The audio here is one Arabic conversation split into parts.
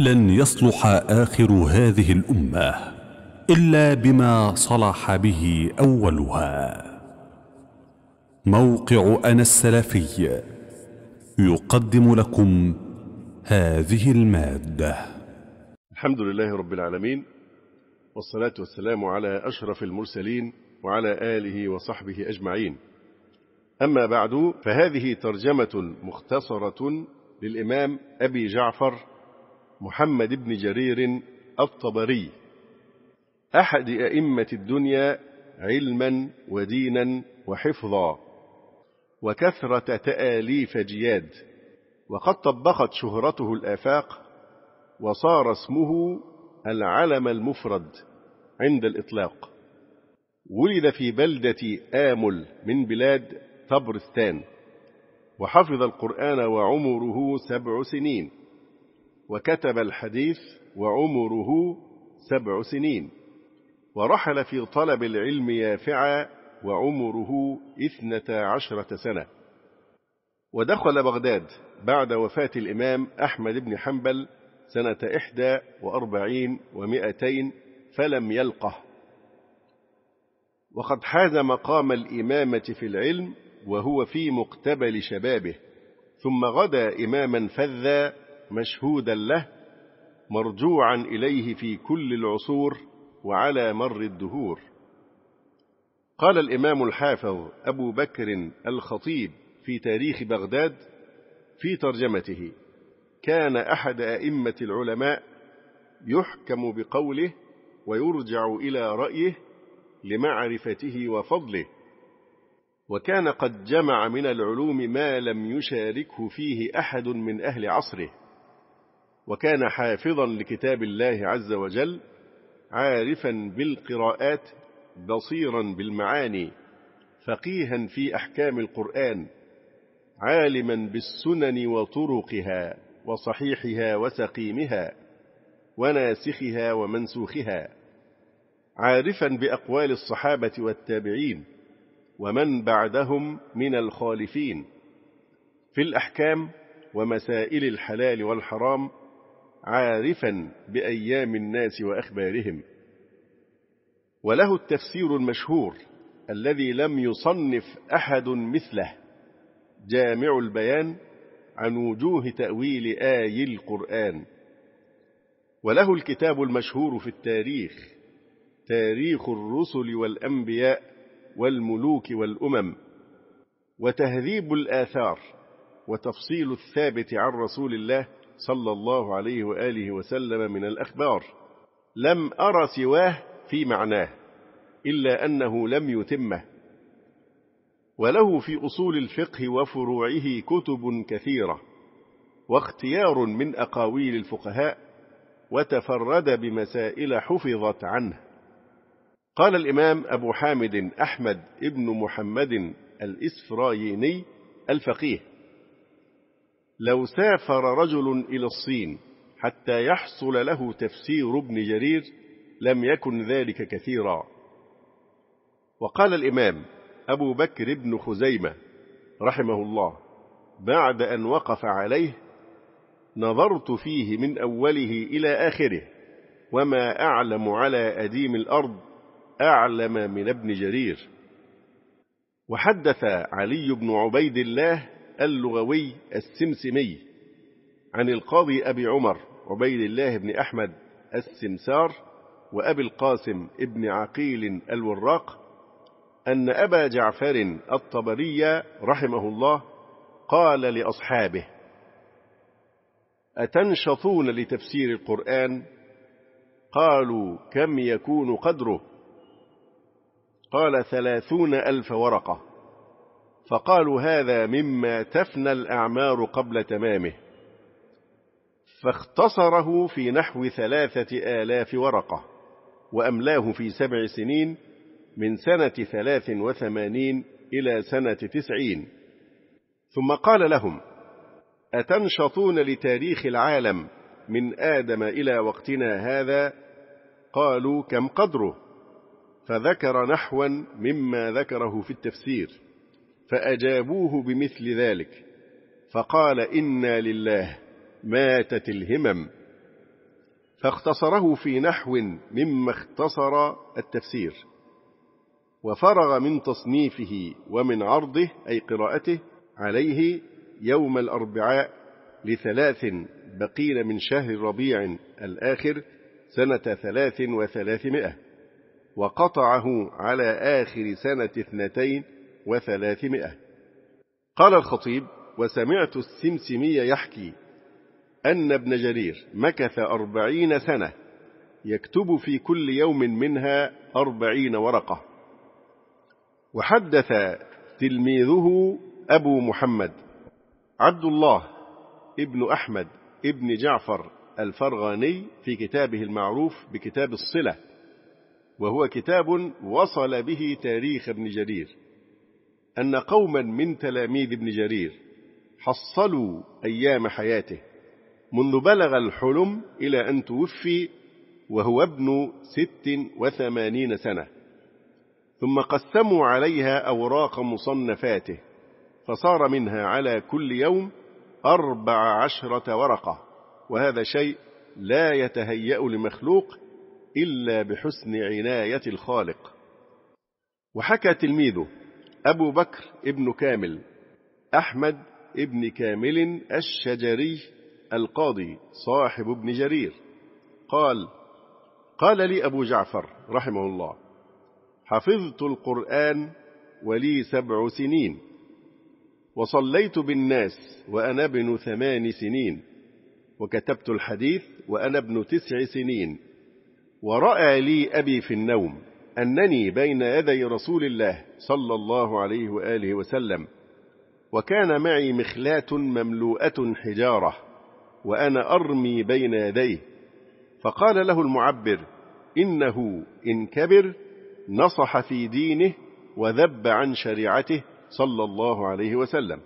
لن يصلح آخر هذه الأمة إلا بما صلح به أولها موقع أنا السلفي يقدم لكم هذه المادة الحمد لله رب العالمين والصلاة والسلام على أشرف المرسلين وعلى آله وصحبه أجمعين أما بعد فهذه ترجمة مختصرة للإمام أبي جعفر محمد بن جرير الطبري أحد أئمة الدنيا علما ودينا وحفظا وكثرة تآليف جياد وقد طبقت شهرته الآفاق وصار اسمه العلم المفرد عند الإطلاق ولد في بلدة آمل من بلاد طبرستان وحفظ القرآن وعمره سبع سنين وكتب الحديث وعمره سبع سنين ورحل في طلب العلم يافعا وعمره اثنتا عشرة سنة ودخل بغداد بعد وفاة الإمام أحمد بن حنبل سنة إحدى وأربعين ومائتين فلم يلقه وقد حاز مقام الإمامة في العلم وهو في مقتبل شبابه ثم غدا إماما فذا مشهودا له مرجوعا إليه في كل العصور وعلى مر الدهور قال الإمام الحافظ أبو بكر الخطيب في تاريخ بغداد في ترجمته كان أحد أئمة العلماء يحكم بقوله ويرجع إلى رأيه لمعرفته وفضله وكان قد جمع من العلوم ما لم يشاركه فيه أحد من أهل عصره وكان حافظا لكتاب الله عز وجل عارفا بالقراءات بصيرا بالمعاني فقيها في أحكام القرآن عالما بالسنن وطرقها وصحيحها وسقيمها وناسخها ومنسوخها عارفا بأقوال الصحابة والتابعين ومن بعدهم من الخالفين في الأحكام ومسائل الحلال والحرام عارفا بأيام الناس وأخبارهم وله التفسير المشهور الذي لم يصنف أحد مثله جامع البيان عن وجوه تأويل آي القرآن وله الكتاب المشهور في التاريخ تاريخ الرسل والأنبياء والملوك والأمم وتهذيب الآثار وتفصيل الثابت عن رسول الله صلى الله عليه وآله وسلم من الأخبار لم أرى سواه في معناه إلا أنه لم يتمه وله في أصول الفقه وفروعه كتب كثيرة واختيار من أقاويل الفقهاء وتفرد بمسائل حفظت عنه قال الإمام أبو حامد أحمد ابن محمد الإسفرايني الفقيه لو سافر رجل إلى الصين حتى يحصل له تفسير ابن جرير لم يكن ذلك كثيرا وقال الإمام أبو بكر بن خزيمة رحمه الله بعد أن وقف عليه نظرت فيه من أوله إلى آخره وما أعلم على أديم الأرض أعلم من ابن جرير وحدث علي بن عبيد الله اللغوي السمسمي عن القاضي أبي عمر عبيد الله بن أحمد السمسار وأبي القاسم ابن عقيل الوراق أن أبا جعفر الطبري رحمه الله قال لأصحابه أتنشطون لتفسير القرآن قالوا كم يكون قدره قال ثلاثون ألف ورقة فقالوا هذا مما تفنى الأعمار قبل تمامه فاختصره في نحو ثلاثة آلاف ورقة وأملاه في سبع سنين من سنة ثلاث وثمانين إلى سنة تسعين ثم قال لهم أتنشطون لتاريخ العالم من آدم إلى وقتنا هذا قالوا كم قدره فذكر نحوا مما ذكره في التفسير فأجابوه بمثل ذلك فقال إنا لله ماتت الهمم فاختصره في نحو مما اختصر التفسير وفرغ من تصنيفه ومن عرضه أي قراءته عليه يوم الأربعاء لثلاث بقين من شهر ربيع الآخر سنة ثلاث وثلاثمائة وقطعه على آخر سنة اثنتين وثلاثمائة قال الخطيب وسمعت السمسمية يحكي أن ابن جرير مكث أربعين سنة يكتب في كل يوم منها أربعين ورقة وحدث تلميذه أبو محمد عبد الله ابن أحمد ابن جعفر الفرغاني في كتابه المعروف بكتاب الصلة وهو كتاب وصل به تاريخ ابن جرير أن قوما من تلاميذ ابن جرير حصلوا أيام حياته منذ بلغ الحلم إلى أن توفي وهو ابن ست وثمانين سنة ثم قسموا عليها أوراق مصنفاته فصار منها على كل يوم أربع عشرة ورقة وهذا شيء لا يتهيأ لمخلوق إلا بحسن عناية الخالق وحكى تلميذه أبو بكر ابن كامل أحمد ابن كامل الشجري القاضي صاحب ابن جرير قال قال لي أبو جعفر رحمه الله حفظت القرآن ولي سبع سنين وصليت بالناس وأنا ابن ثمان سنين وكتبت الحديث وأنا ابن تسع سنين ورأى لي أبي في النوم أنني بين يدي رسول الله صلى الله عليه وآله وسلم وكان معي مخلاة مملوءة حجارة وأنا أرمي بين يديه فقال له المعبر إنه إن كبر نصح في دينه وذب عن شريعته صلى الله عليه وسلم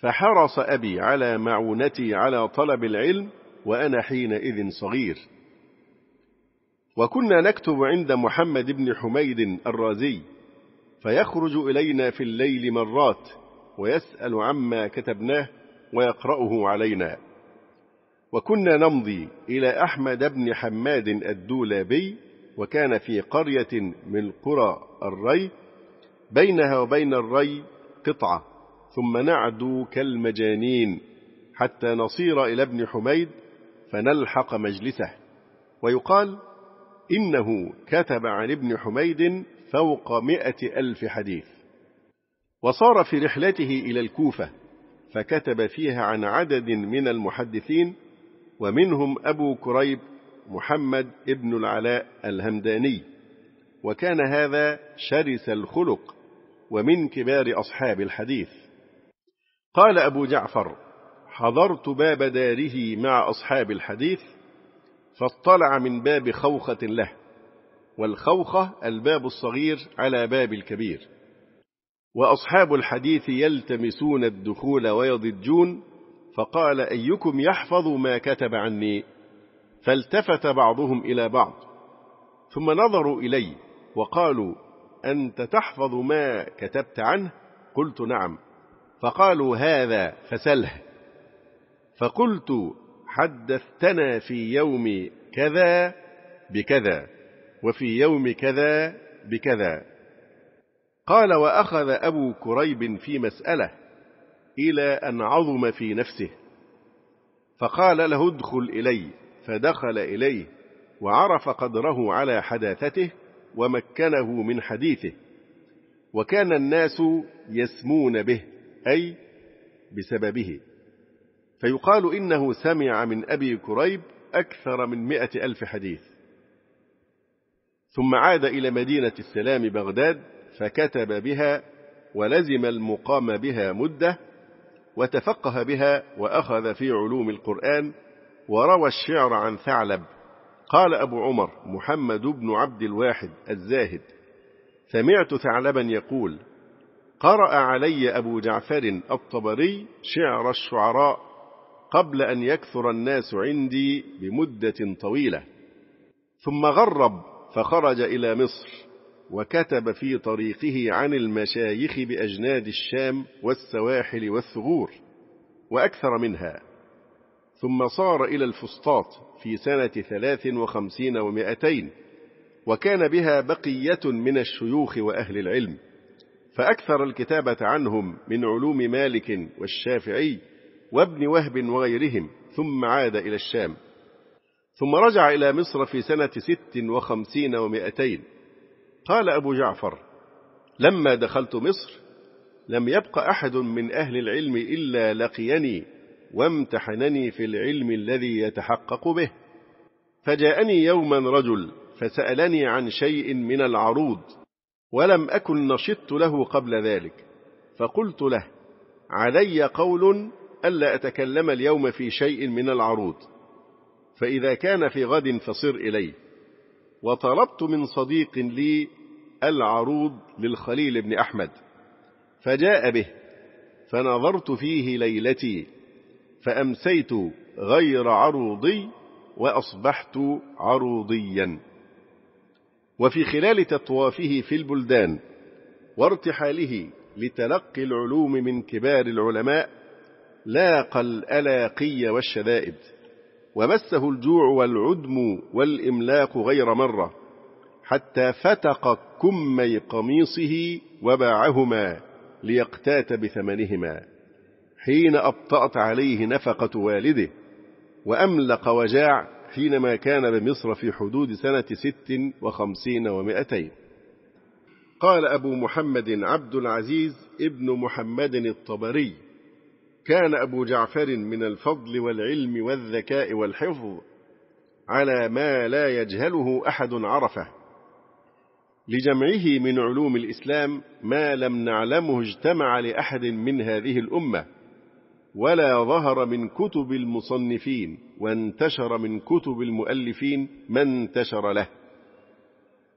فحرص أبي على معونتي على طلب العلم وأنا حينئذ صغير وكنا نكتب عند محمد بن حميد الرازي فيخرج إلينا في الليل مرات ويسأل عما كتبناه ويقرأه علينا وكنا نمضي إلى أحمد بن حماد الدولابي وكان في قرية من قرى الري بينها وبين الري قطعة ثم نعدو كالمجانين حتى نصير إلى ابن حميد فنلحق مجلسه ويقال إنه كتب عن ابن حميد فوق مئة ألف حديث وصار في رحلته إلى الكوفة فكتب فيها عن عدد من المحدثين ومنهم أبو كريب محمد ابن العلاء الهمداني وكان هذا شرس الخلق ومن كبار أصحاب الحديث قال أبو جعفر حضرت باب داره مع أصحاب الحديث فاطلع من باب خوخة له والخوخة الباب الصغير على باب الكبير وأصحاب الحديث يلتمسون الدخول ويضجون فقال أيكم يحفظ ما كتب عني فالتفت بعضهم إلى بعض ثم نظروا إلي وقالوا أنت تحفظ ما كتبت عنه قلت نعم فقالوا هذا فسله فقلت حدثتنا في يوم كذا بكذا وفي يوم كذا بكذا قال وأخذ أبو كريب في مسألة إلى أن عظم في نفسه فقال له ادخل إلي فدخل إليه وعرف قدره على حداثته ومكنه من حديثه وكان الناس يسمون به أي بسببه فيقال إنه سمع من أبي كريب أكثر من مئة ألف حديث ثم عاد إلى مدينة السلام بغداد فكتب بها ولزم المقام بها مدة وتفقه بها وأخذ في علوم القرآن وروى الشعر عن ثعلب قال أبو عمر محمد بن عبد الواحد الزاهد سمعت ثعلبا يقول قرأ علي أبو جعفر الطبري شعر الشعراء قبل أن يكثر الناس عندي بمدة طويلة ثم غرب فخرج إلى مصر وكتب في طريقه عن المشايخ بأجناد الشام والسواحل والثغور وأكثر منها ثم صار إلى الفسطاط في سنة ثلاث وخمسين ومائتين وكان بها بقية من الشيوخ وأهل العلم فأكثر الكتابة عنهم من علوم مالك والشافعي وابن وهب وغيرهم ثم عاد إلى الشام ثم رجع إلى مصر في سنة ست وخمسين ومائتين قال أبو جعفر لما دخلت مصر لم يبق أحد من أهل العلم إلا لقيني وامتحنني في العلم الذي يتحقق به فجاءني يوما رجل فسألني عن شيء من العروض ولم أكن نشط له قبل ذلك فقلت له علي قول ألا أتكلم اليوم في شيء من العروض فإذا كان في غد فصر إليه وطلبت من صديق لي العروض للخليل بن أحمد فجاء به فنظرت فيه ليلتي فأمسيت غير عروضي وأصبحت عروضيا وفي خلال تطوافه في البلدان وارتحاله لتلقي العلوم من كبار العلماء لاقى الألاقي والشدائد ومسه الجوع والعدم والإملاق غير مرة حتى فتق كمي قميصه وباعهما ليقتات بثمنهما حين أبطأت عليه نفقة والده وأملق وجاع حينما كان بمصر في حدود سنة ست وخمسين ومائتين قال أبو محمد عبد العزيز ابن محمد الطبري كان أبو جعفر من الفضل والعلم والذكاء والحفظ على ما لا يجهله أحد عرفه لجمعه من علوم الإسلام ما لم نعلمه اجتمع لأحد من هذه الأمة ولا ظهر من كتب المصنفين وانتشر من كتب المؤلفين ما انتشر له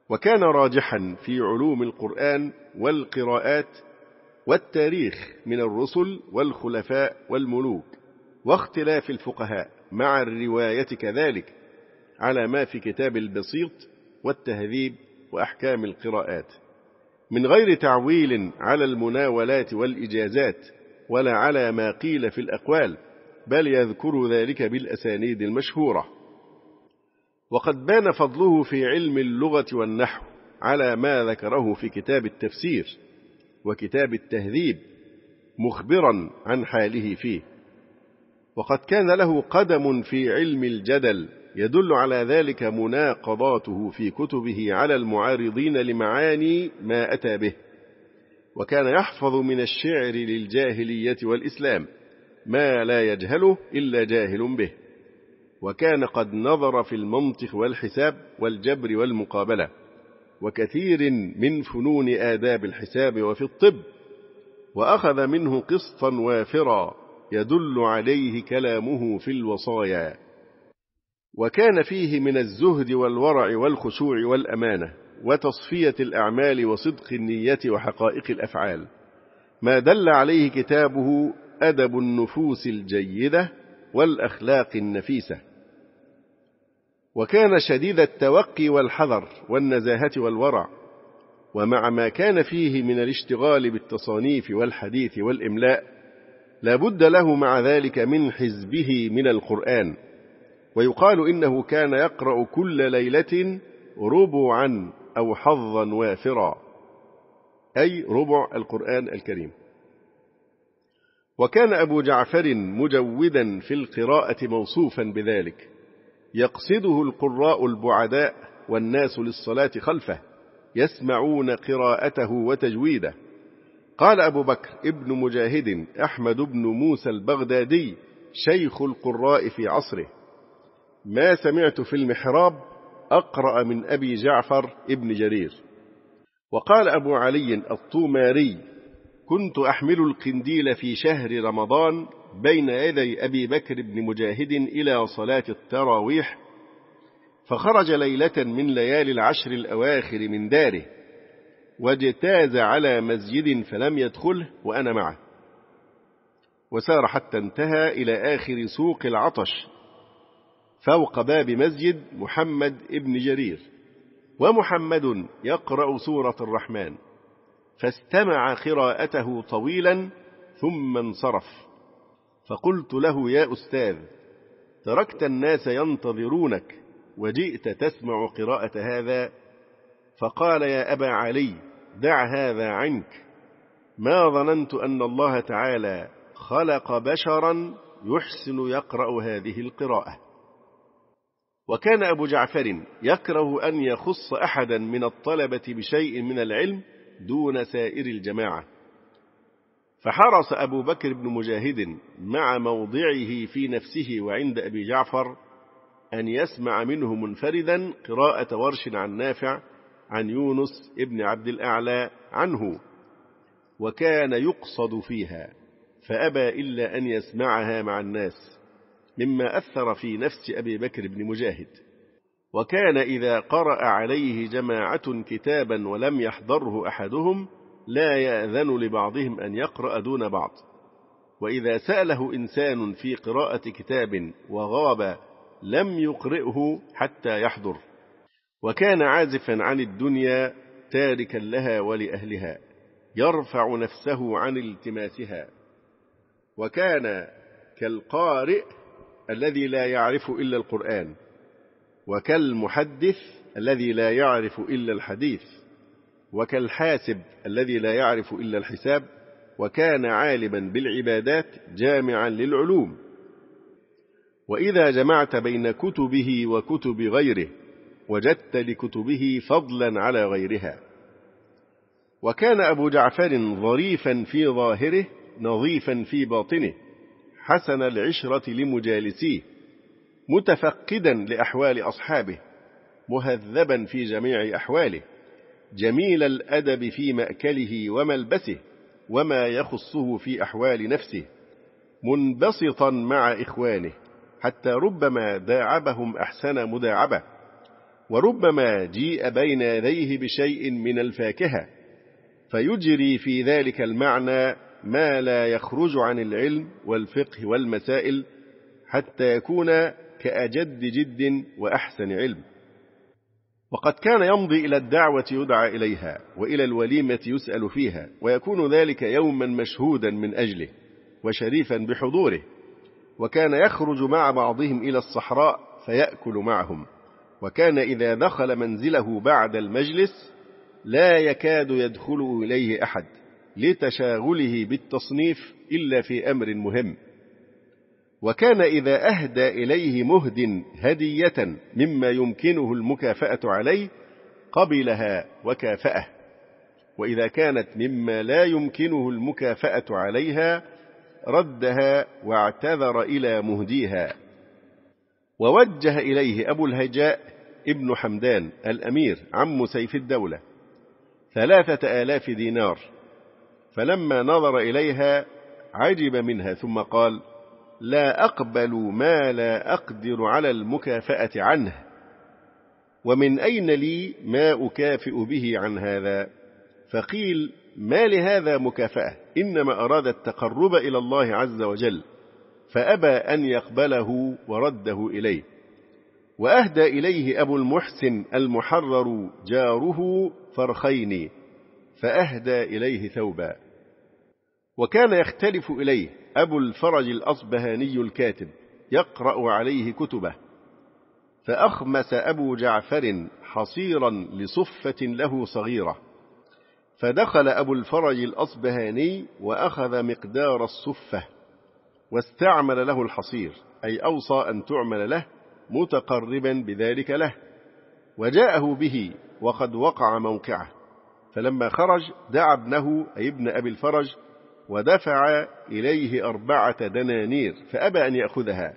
وكان راجحا في علوم القرآن والقراءات والتاريخ من الرسل والخلفاء والملوك واختلاف الفقهاء مع الرواية كذلك على ما في كتاب البسيط والتهذيب وأحكام القراءات من غير تعويل على المناولات والإجازات ولا على ما قيل في الأقوال بل يذكر ذلك بالأسانيد المشهورة وقد بان فضله في علم اللغة والنحو على ما ذكره في كتاب التفسير وكتاب التهذيب مخبرا عن حاله فيه وقد كان له قدم في علم الجدل يدل على ذلك مناقضاته في كتبه على المعارضين لمعاني ما أتى به وكان يحفظ من الشعر للجاهلية والإسلام ما لا يجهله إلا جاهل به وكان قد نظر في المنطق والحساب والجبر والمقابلة وكثير من فنون آداب الحساب وفي الطب وأخذ منه قسطا وافرا يدل عليه كلامه في الوصايا وكان فيه من الزهد والورع والخشوع والأمانة وتصفية الأعمال وصدق النية وحقائق الأفعال ما دل عليه كتابه أدب النفوس الجيدة والأخلاق النفيسة وكان شديد التوقي والحذر والنزاهة والورع ومع ما كان فيه من الاشتغال بالتصانيف والحديث والإملاء لا بد له مع ذلك من حزبه من القرآن ويقال إنه كان يقرأ كل ليلة ربعا أو حظا وافرا أي ربع القرآن الكريم وكان أبو جعفر مجودا في القراءة موصوفا بذلك يقصده القراء البعداء والناس للصلاة خلفه يسمعون قراءته وتجويده قال أبو بكر ابن مجاهد أحمد بن موسى البغدادي شيخ القراء في عصره ما سمعت في المحراب أقرأ من أبي جعفر ابن جرير وقال أبو علي الطوماري كنت أحمل القنديل في شهر رمضان بين يدي أبي بكر بن مجاهد إلى صلاة التراويح فخرج ليلة من ليالي العشر الأواخر من داره واجتاز على مسجد فلم يدخله وأنا معه وسار حتى انتهى إلى آخر سوق العطش فوق باب مسجد محمد ابن جرير ومحمد يقرأ سورة الرحمن فاستمع قراءته طويلا ثم انصرف فقلت له يا أستاذ تركت الناس ينتظرونك وجئت تسمع قراءة هذا فقال يا أبا علي دع هذا عنك ما ظننت أن الله تعالى خلق بشرا يحسن يقرأ هذه القراءة وكان أبو جعفر يكره أن يخص أحدا من الطلبة بشيء من العلم دون سائر الجماعة فحرص أبو بكر بن مجاهد مع موضعه في نفسه وعند أبي جعفر أن يسمع منه منفردا قراءة ورش عن نافع عن يونس ابن عبد الأعلى عنه وكان يقصد فيها فأبى إلا أن يسمعها مع الناس مما أثر في نفس أبي بكر بن مجاهد وكان إذا قرأ عليه جماعة كتابا ولم يحضره أحدهم لا يأذن لبعضهم أن يقرأ دون بعض وإذا سأله إنسان في قراءة كتاب وغاب لم يقرئه حتى يحضر وكان عازفا عن الدنيا تاركا لها ولأهلها يرفع نفسه عن التماسها وكان كالقارئ الذي لا يعرف إلا القرآن وكالمحدث الذي لا يعرف إلا الحديث وكالحاسب الذي لا يعرف إلا الحساب وكان عالما بالعبادات جامعا للعلوم وإذا جمعت بين كتبه وكتب غيره وجدت لكتبه فضلا على غيرها وكان أبو جعفر ظريفا في ظاهره نظيفا في باطنه حسن العشرة لمجالسيه متفقدا لأحوال أصحابه مهذبا في جميع أحواله جميل الأدب في مأكله وملبسه وما يخصه في أحوال نفسه منبسطا مع إخوانه حتى ربما داعبهم أحسن مداعبة وربما جيء بين يديه بشيء من الفاكهة فيجري في ذلك المعنى ما لا يخرج عن العلم والفقه والمسائل حتى يكون كأجد جد وأحسن علم وقد كان يمضي إلى الدعوة يدعى إليها وإلى الوليمة يسأل فيها ويكون ذلك يوما مشهودا من أجله وشريفا بحضوره وكان يخرج مع بعضهم إلى الصحراء فيأكل معهم وكان إذا دخل منزله بعد المجلس لا يكاد يدخل إليه أحد لتشاغله بالتصنيف إلا في أمر مهم وكان إذا أهدى إليه مهد هدية مما يمكنه المكافأة عليه قبلها وكافأه وإذا كانت مما لا يمكنه المكافأة عليها ردها واعتذر إلى مهديها ووجه إليه أبو الهجاء ابن حمدان الأمير عم سيف الدولة ثلاثة آلاف دينار فلما نظر إليها عجب منها ثم قال لا أقبل ما لا أقدر على المكافأة عنه ومن أين لي ما أكافئ به عن هذا فقيل ما لهذا مكافأة إنما أراد التقرب إلى الله عز وجل فأبى أن يقبله ورده إليه وأهدى إليه أبو المحسن المحرر جاره فرخين فأهدى إليه ثوبا وكان يختلف إليه أبو الفرج الأصبهاني الكاتب يقرأ عليه كتبه فأخمس أبو جعفر حصيرا لصفة له صغيرة فدخل أبو الفرج الأصبهاني وأخذ مقدار الصفة واستعمل له الحصير أي أوصى أن تعمل له متقربا بذلك له وجاءه به وقد وقع موقعه فلما خرج دعا ابنه أي ابن أبي الفرج ودفع إليه أربعة دنانير فأبى أن يأخذها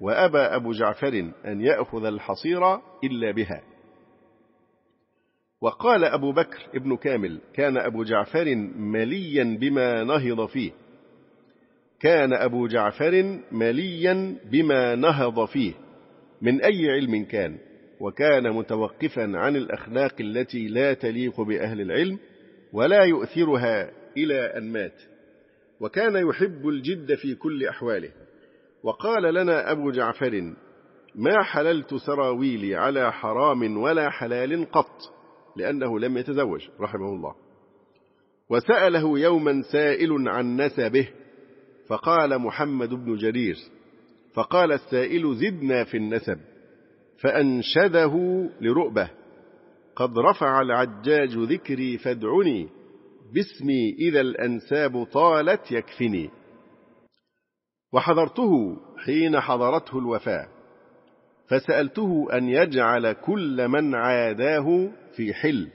وأبى أبو جعفر أن يأخذ الحصيرة إلا بها وقال أبو بكر ابن كامل كان أبو جعفر مليا بما نهض فيه كان أبو جعفر مليا بما نهض فيه من أي علم كان وكان متوقفا عن الأخلاق التي لا تليق بأهل العلم ولا يؤثرها إلى أن مات وكان يحب الجد في كل أحواله وقال لنا أبو جعفر ما حللت سراويلي على حرام ولا حلال قط لأنه لم يتزوج رحمه الله وسأله يوما سائل عن نسبه فقال محمد بن جرير فقال السائل زدنا في النسب فأنشده لرؤبة قد رفع العجاج ذكري فادعني باسمي إذا الأنساب طالت يكفني وحضرته حين حضرته الوفاة فسألته أن يجعل كل من عاداه في حل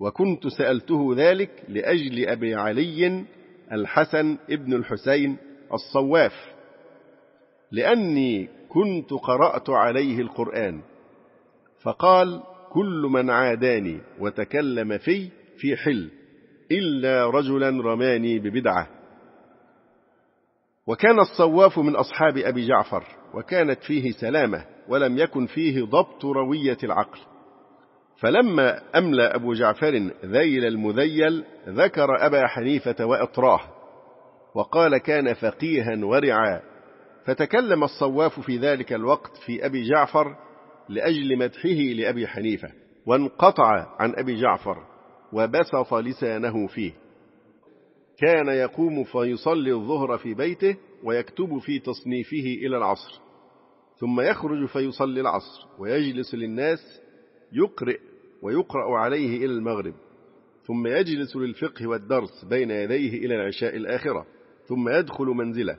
وكنت سألته ذلك لأجل أبي علي الحسن ابن الحسين الصواف لأني كنت قرأت عليه القرآن فقال كل من عاداني وتكلم في في حل إلا رجلا رماني ببدعة وكان الصواف من أصحاب أبي جعفر وكانت فيه سلامة ولم يكن فيه ضبط روية العقل فلما أملى أبو جعفر ذيل المذيل ذكر أبا حنيفة وأطراه وقال كان فقيها ورعا فتكلم الصواف في ذلك الوقت في أبي جعفر لأجل مدحه لأبي حنيفة وانقطع عن أبي جعفر وبسط لسانه فيه كان يقوم فيصلي الظهر في بيته ويكتب في تصنيفه إلى العصر ثم يخرج فيصلي العصر ويجلس للناس يقرئ ويقرأ عليه إلى المغرب ثم يجلس للفقه والدرس بين يديه إلى العشاء الآخرة ثم يدخل منزله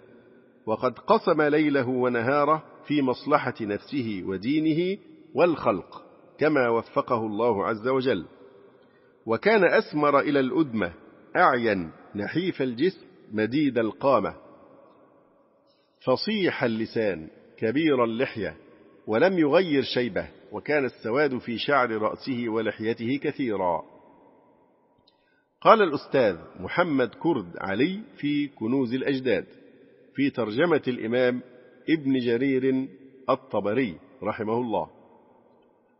وقد قسم ليله ونهاره في مصلحة نفسه ودينه والخلق كما وفقه الله عز وجل وكان أسمر إلى الأدمة أعين نحيف الجسم مديد القامة فصيح اللسان كبير اللحية ولم يغير شيبه وكان السواد في شعر رأسه ولحيته كثيرا قال الأستاذ محمد كرد علي في كنوز الأجداد في ترجمة الإمام ابن جرير الطبري رحمه الله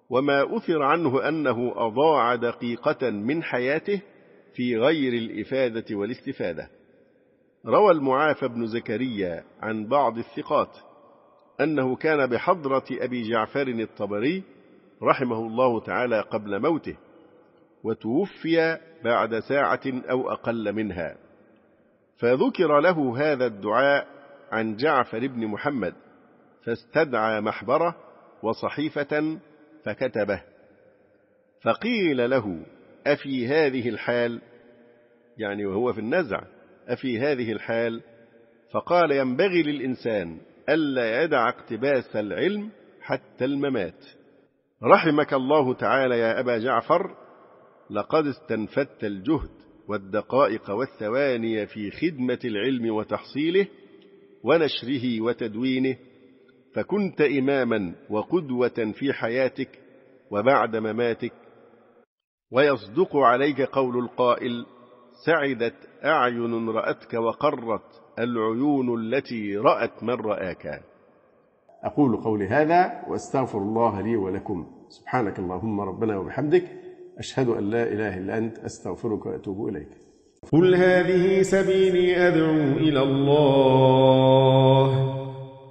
وما أثر عنه أنه أضاع دقيقة من حياته في غير الإفادة والاستفادة روى المعافى بن زكريا عن بعض الثقات أنه كان بحضرة أبي جعفر الطبري رحمه الله تعالى قبل موته وتوفي بعد ساعة أو أقل منها فذكر له هذا الدعاء عن جعفر بن محمد فاستدعى محبرة وصحيفة فكتبه فقيل له أفي هذه الحال يعني وهو في النزع أفي هذه الحال فقال ينبغي للإنسان ألا يدع اقتباس العلم حتى الممات رحمك الله تعالى يا أبا جعفر لقد استنفدت الجهد والدقائق والثواني في خدمة العلم وتحصيله ونشره وتدوينه فكنت إماما وقدوة في حياتك وبعد مماتك ويصدق عليك قول القائل سعدت أعين رأتك وقرت العيون التي رأت من رآك أقول قولي هذا وأستغفر الله لي ولكم سبحانك اللهم ربنا وبحمدك أشهد أن لا إله إلا أنت أستغفرك وأتوب إليك قل هذه سبيلي أدعو إلى الله